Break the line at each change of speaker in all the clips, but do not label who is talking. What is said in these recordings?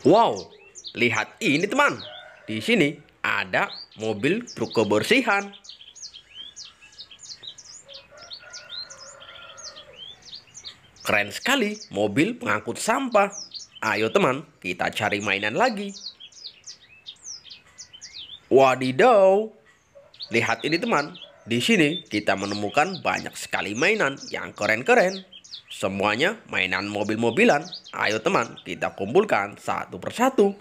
Wow, lihat ini teman. Di sini ada mobil truk kebersihan. Keren sekali mobil pengangkut sampah. Ayo teman, kita cari mainan lagi. Wadidaw. Lihat ini teman. Di sini kita menemukan banyak sekali mainan yang keren-keren. Semuanya mainan mobil-mobilan. Ayo teman, kita kumpulkan satu persatu.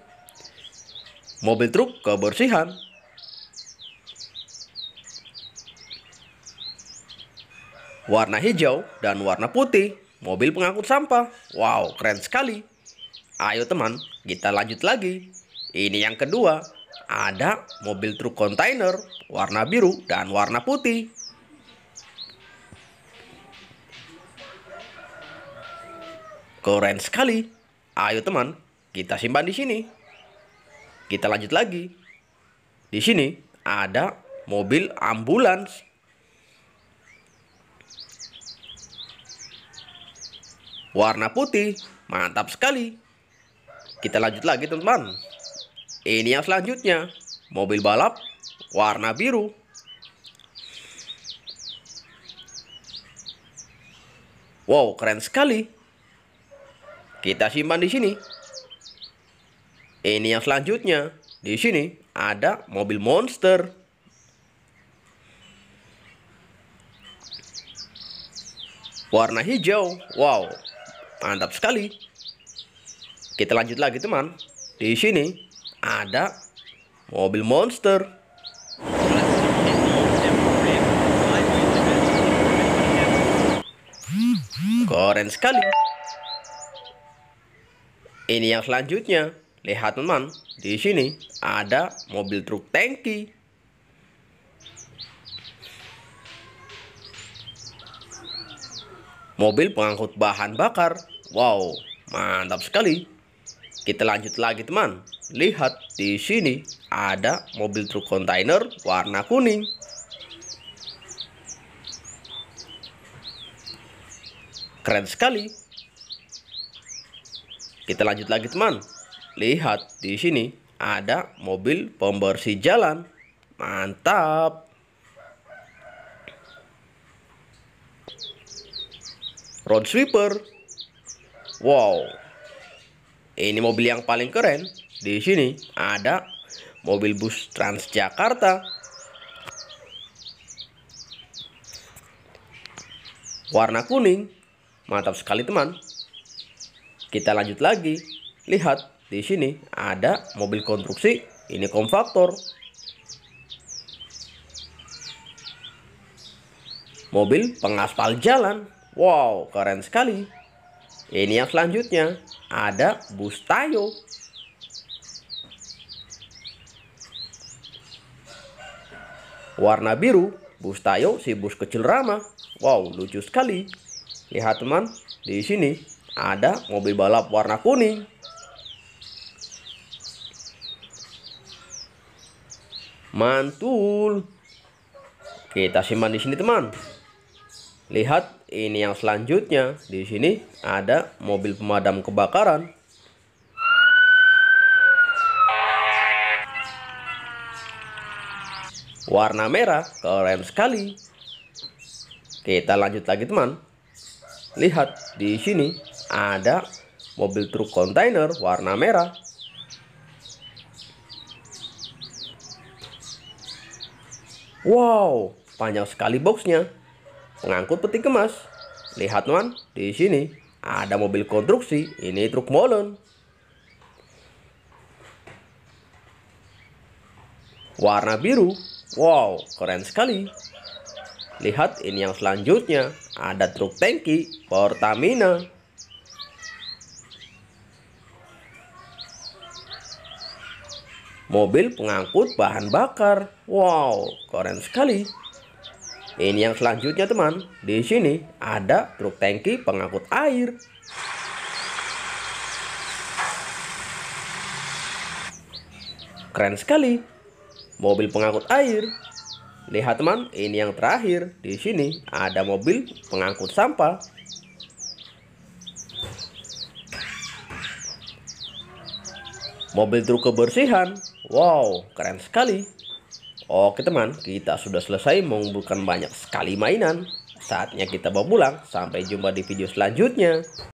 Mobil truk kebersihan. Warna hijau dan warna putih. Mobil pengangkut sampah. Wow, keren sekali. Ayo teman, kita lanjut lagi. Ini yang kedua. Ada mobil truk kontainer warna biru dan warna putih. Keren sekali. Ayo teman, kita simpan di sini. Kita lanjut lagi. Di sini ada mobil ambulans. Warna putih, mantap sekali. Kita lanjut lagi teman-teman. Ini yang selanjutnya, mobil balap warna biru. Wow, keren sekali. Kita simpan di sini. Ini yang selanjutnya. Di sini ada mobil monster. Warna hijau. Wow, mantap sekali. Kita lanjut lagi teman. Di sini ada mobil monster. Keren sekali. Ini yang selanjutnya. Lihat teman, di sini ada mobil truk tangki. Mobil pengangkut bahan bakar. Wow, mantap sekali. Kita lanjut lagi teman. Lihat di sini ada mobil truk kontainer warna kuning. Keren sekali. Kita lanjut lagi teman. Lihat di sini ada mobil pembersih jalan. Mantap. Road sweeper. Wow. Ini mobil yang paling keren. Di sini ada mobil bus Transjakarta. Warna kuning. Mantap sekali teman. Kita lanjut lagi. Lihat, di sini ada mobil konstruksi, ini komfaktor. Mobil pengaspal jalan. Wow, keren sekali. Ini yang selanjutnya, ada bus Tayo. Warna biru, bus Tayo si bus kecil ramah. Wow, lucu sekali. Lihat teman, di sini ada mobil balap warna kuning. Mantul. Kita simpan di sini, teman. Lihat ini yang selanjutnya. Di sini ada mobil pemadam kebakaran. Warna merah, keren sekali. Kita lanjut lagi, teman. Lihat di sini ada mobil truk kontainer warna merah. Wow, panjang sekali boxnya. Pengangkut peti kemas. Lihat teman, di sini ada mobil konstruksi, ini truk molen. Warna biru, wow keren sekali. Lihat ini yang selanjutnya, ada truk tangki Pertamina. mobil pengangkut bahan bakar. Wow, keren sekali. Ini yang selanjutnya teman. Di sini ada truk tangki pengangkut air. Keren sekali. Mobil pengangkut air. Lihat teman, ini yang terakhir. Di sini ada mobil pengangkut sampah. Mobil truk kebersihan Wow, keren sekali. Oke teman, kita sudah selesai mengumpulkan banyak sekali mainan. Saatnya kita bawa pulang. Sampai jumpa di video selanjutnya.